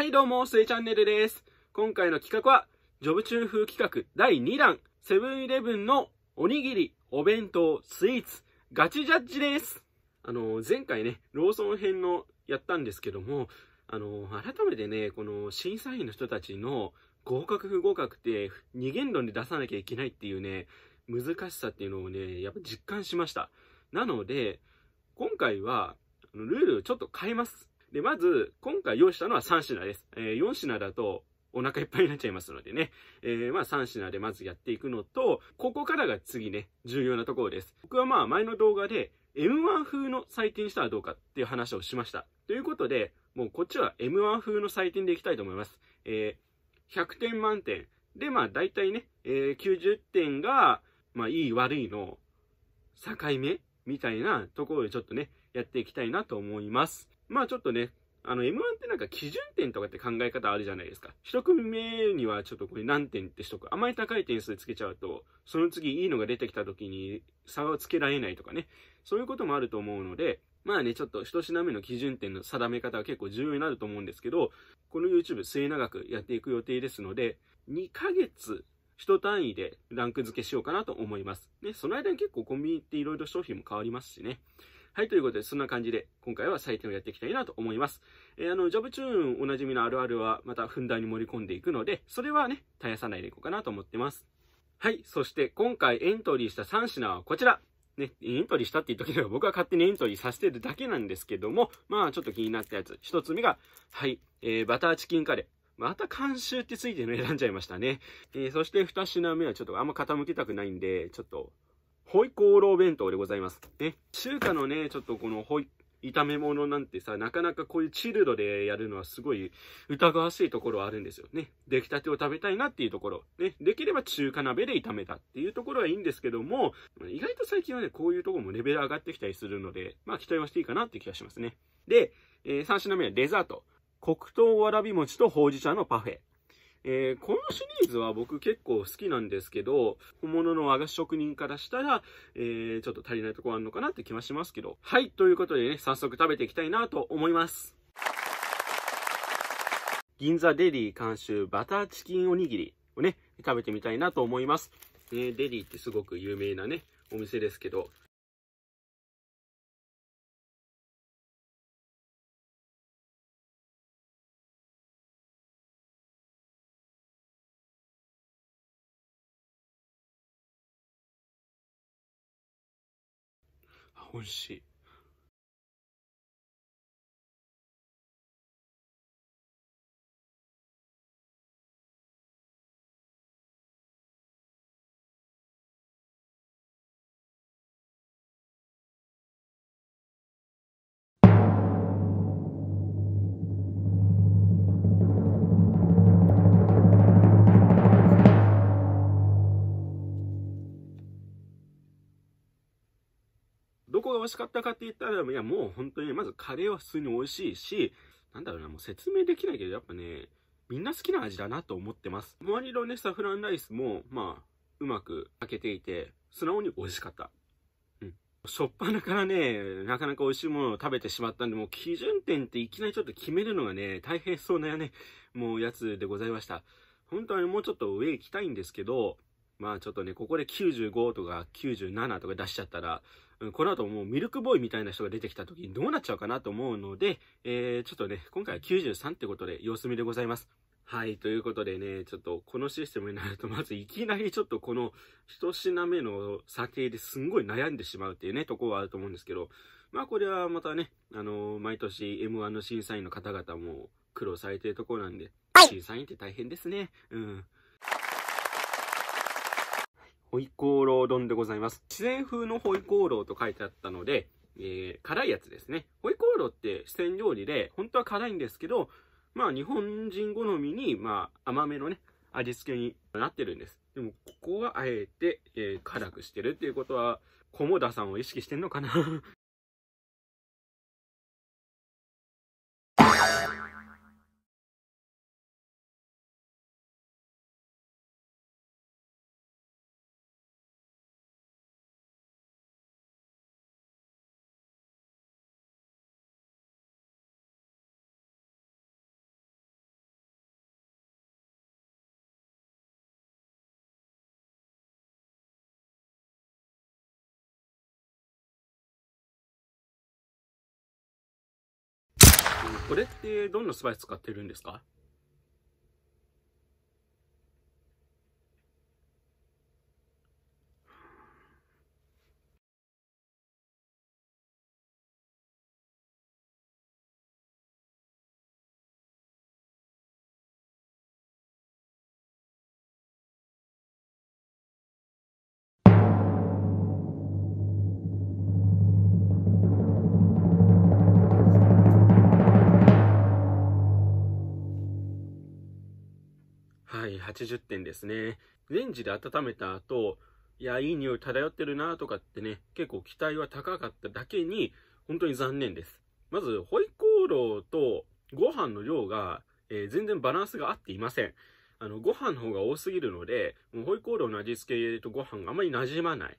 はいどうも、すえチャンネルです。今回の企画は、ジョブチューン風企画第2弾、セブンイレブンのおにぎり、お弁当、スイーツ、ガチジャッジです。あの、前回ね、ローソン編のやったんですけども、あの、改めてね、この審査員の人たちの合格不合格って二元論で出さなきゃいけないっていうね、難しさっていうのをね、やっぱ実感しました。なので、今回は、ルールをちょっと変えます。で、まず、今回用意したのは3品です。えー、4品だと、お腹いっぱいになっちゃいますのでね。えー、まあ3品でまずやっていくのと、ここからが次ね、重要なところです。僕はまあ前の動画で M1 風の採点したらどうかっていう話をしました。ということで、もうこっちは M1 風の採点でいきたいと思います。えー、100点満点。で、まあ大体ね、えー、90点が、まあいい悪いの境目みたいなところでちょっとね、やっていきたいなと思います。まあちょっとね、あの、M1 ってなんか基準点とかって考え方あるじゃないですか。一組目にはちょっとこれ何点ってしとく。あまり高い点数つけちゃうと、その次いいのが出てきた時に差をつけられないとかね。そういうこともあると思うので、まあね、ちょっと一品目の基準点の定め方は結構重要になると思うんですけど、この YouTube 末永くやっていく予定ですので、2ヶ月一単位でランク付けしようかなと思います。ね、その間に結構コンビニっていろいろ商品も変わりますしね。はい、ということで、そんな感じで、今回は採点をやっていきたいなと思います。えー、あの、ジャブチューンおなじみのあるあるは、またふんだんに盛り込んでいくので、それはね、絶やさないでいこうかなと思ってます。はい、そして今回エントリーした3品はこちら。ね、エントリーしたって言ったけど、僕は勝手にエントリーさせてるだけなんですけども、まあちょっと気になったやつ。1つ目が、はい、えー、バターチキンカレー。また監修ってついてるの選んじゃいましたね。えー、そして2品目はちょっとあんま傾けたくないんで、ちょっとホイコーロー弁当でございます。ね。中華のね、ちょっとこのホイ、炒め物なんてさ、なかなかこういうチルドでやるのはすごい疑わしいところはあるんですよね。出来たてを食べたいなっていうところ。ね。できれば中華鍋で炒めたっていうところはいいんですけども、意外と最近はね、こういうところもレベル上がってきたりするので、まあ期待はしていいかなって気がしますね。で、えー、3品目はデザート。黒糖わらび餅とほうじ茶のパフェ。えー、このシリーズは僕結構好きなんですけど、本物の和菓子職人からしたら、えー、ちょっと足りないとこあるのかなって気はしますけど。はい、ということでね、早速食べていきたいなと思います。銀座デリー監修バターチキンおにぎりをね、食べてみたいなと思います。ね、デリーってすごく有名なね、お店ですけど、美味しい。こが美味しかったかって言ったら、いや、もう本当に、まずカレーは普通に美味しいし、なんだろうな、もう説明できないけど、やっぱね、みんな好きな味だなと思ってます。周りのね、サフランライスも、まあ、うまく開けていて、素直に美味しかった。うん。しょっぱなからね、なかなか美味しいものを食べてしまったんで、もう基準点っていきなりちょっと決めるのがね、大変そうなね、もうやつでございました。本当はね、もうちょっと上行きたいんですけど、まあちょっとね、ここで95とか97とか出しちゃったら、この後もうミルクボーイみたいな人が出てきた時にどうなっちゃうかなと思うので、えー、ちょっとね、今回は93ってことで様子見でございます。はい、ということでね、ちょっとこのシステムになると、まずいきなりちょっとこの1品目の査定ですんごい悩んでしまうっていうね、とこはあると思うんですけど、まあこれはまたね、あのー、毎年 M1 の審査員の方々も苦労されてるところなんで、審査員って大変ですね。うん。ホイコーロー丼でございます。四川風のホイコーローと書いてあったので、えー、辛いやつですね。ホイコーローって四川料理で、本当は辛いんですけど、まあ日本人好みに、まあ甘めのね、味付けになってるんです。でも、ここはあえて、えー、辛くしてるっていうことは、菰田さんを意識してんのかなこれってどんなスパイス使ってるんですか80点ですね。レンジで温めた後、いや、いい匂い漂ってるなとかってね、結構期待は高かっただけに、本当に残念です。まず、ホイコーローとご飯の量が、えー、全然バランスが合っていません。あの、ご飯の方が多すぎるので、もうホイコーローの味付けとご飯があまり馴染まない。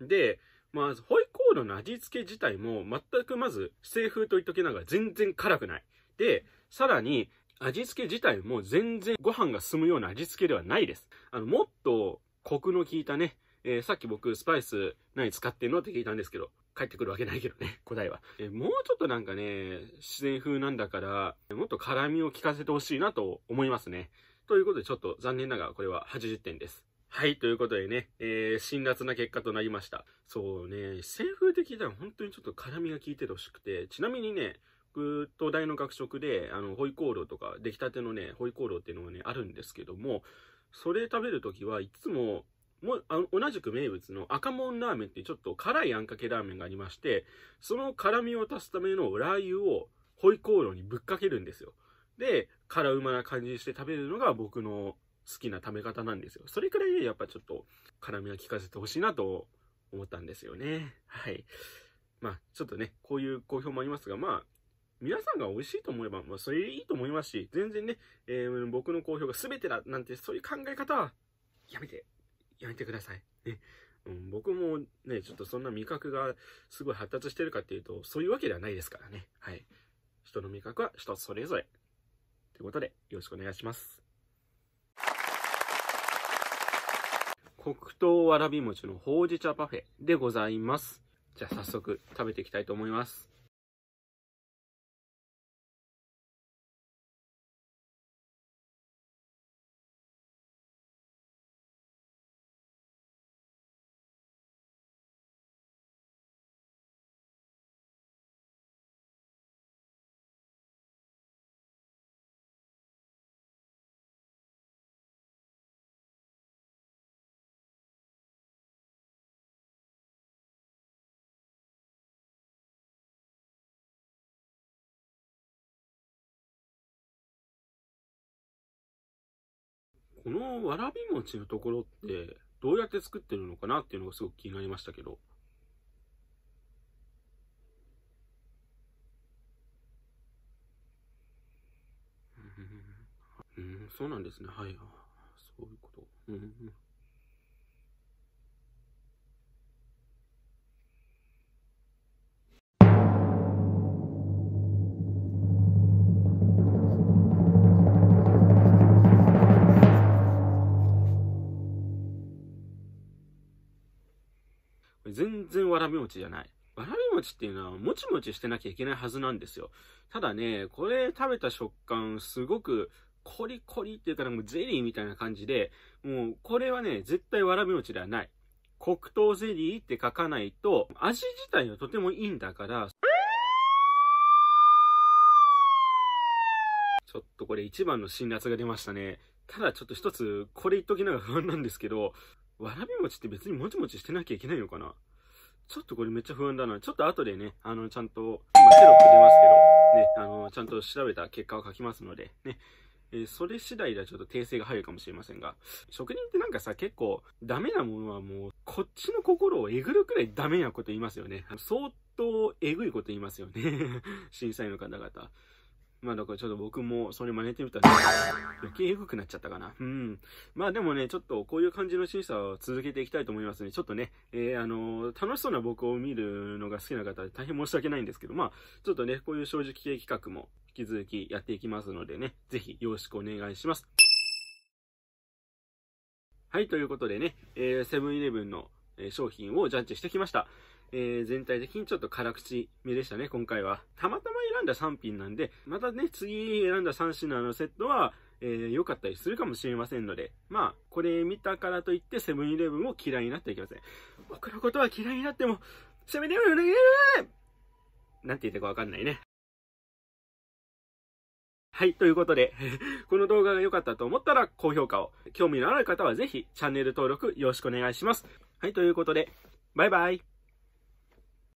で、まあ、ホイコーローの味付け自体も全くまず、製風と言っときながら全然辛くない。で、さらに、味付け自体も全然ご飯が進むような味付けではないです。あの、もっとコクの効いたね、えー、さっき僕スパイス何使ってんのって聞いたんですけど、帰ってくるわけないけどね、答えは。えー、もうちょっとなんかね、自然風なんだから、もっと辛味を効かせてほしいなと思いますね。ということでちょっと残念ながらこれは80点です。はい、ということでね、えー、辛辣な結果となりました。そうね、川風的では本当にちょっと辛味が効いててほしくて、ちなみにね、僕と大の学食で、あの、ホイコーローとか、出来たてのね、ホイコーローっていうのがね、あるんですけども、それ食べるときはいつも、もあ同じく名物の赤門ラーメンってちょっと辛いあんかけラーメンがありまして、その辛みを足すためのラー油をホイコーローにぶっかけるんですよ。で、辛うまな感じにして食べるのが僕の好きな食べ方なんですよ。それくらいでやっぱちょっと辛みは効かせてほしいなと思ったんですよね。はい。まあ、ちょっとね、こういう好評もありますが、まあ、皆さんが美味しいと思えば、まあ、それいいと思いますし、全然ね、えー、僕の好評が全てだなんて、そういう考え方は、やめて、やめてください。ね。うん、僕もね、ちょっとそんな味覚がすごい発達してるかっていうと、そういうわけではないですからね。はい。人の味覚は人それぞれ。ということで、よろしくお願いします。黒糖わらび餅のほうじ茶パフェでございます。じゃあ早速食べていきたいと思います。このわらび餅のところってどうやって作ってるのかなっていうのがすごく気になりましたけど。うん、そうなんですね。はい。そういうこと。うん全然わらび餅じゃない。わらび餅っていうのはもちもちしてなきゃいけないはずなんですよ。ただね、これ食べた食感すごくコリコリっていうかもうゼリーみたいな感じで、もうこれはね、絶対わらび餅ではない。黒糖ゼリーって書かないと、味自体はとてもいいんだから、ちょっとこれ一番の辛辣が出ましたね。ただちょっと一つ、これ言っときながら不安なんですけど、わらび餅って別にもちもちしてなきゃいけないのかなちょっとこれめっちゃ不安だな。ちょっと後でね、あの、ちゃんと、今テロップ出ますけど、ね、あの、ちゃんと調べた結果を書きますので、ね。えー、それ次第ではちょっと訂正が入るかもしれませんが、職人ってなんかさ、結構、ダメなものはもう、こっちの心をえぐるくらいダメなこと言いますよね。相当えぐいこと言いますよね。震 災の方々。まあだからちょっと僕もそれ真似てみたら、余計エグくなっちゃったかな。うん。まあでもね、ちょっとこういう感じの審査を続けていきたいと思いますね。ちょっとね、えー、あのー、楽しそうな僕を見るのが好きな方、大変申し訳ないんですけど、まあ、ちょっとね、こういう正直系企画も引き続きやっていきますのでね、ぜひよろしくお願いします。はい、ということでね、えー、セブンイレブンの商品をジャッジしてきました。えー、全体的にちょっと辛口目でしたね、今回は。たまたま選んだ3品なんで、またね、次選んだ3品のセットは、えー、良かったりするかもしれませんので、まあ、これ見たからといってセブンイレブンも嫌いになってはいけません。僕のことは嫌いになっても、セブンイレブンおげるなんて言ったかわかんないね。はい、ということで、この動画が良かったと思ったら高評価を、興味のある方はぜひチャンネル登録よろしくお願いします。はい、ということで、バイバイ。